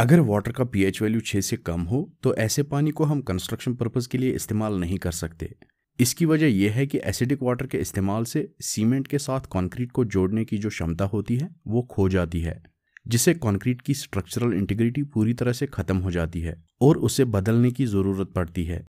अगर वाटर का pH value 6 से कम हो तो ऐसे पानी को हम कंस्ट्रक्शन पर्पज के लिए इस्तेमाल नहीं कर सकते इसकी वजह यह है कि एसिडिक वाटर के इस्तेमाल से सीमेंट के साथ कंक्रीट को जोड़ने की जो क्षमता होती है वो खो जाती है जिससे कंक्रीट की स्ट्रक्चरल इंटीग्रिटी पूरी तरह से खत्म हो जाती है और उसे बदलने की ज़रूरत पड़ती है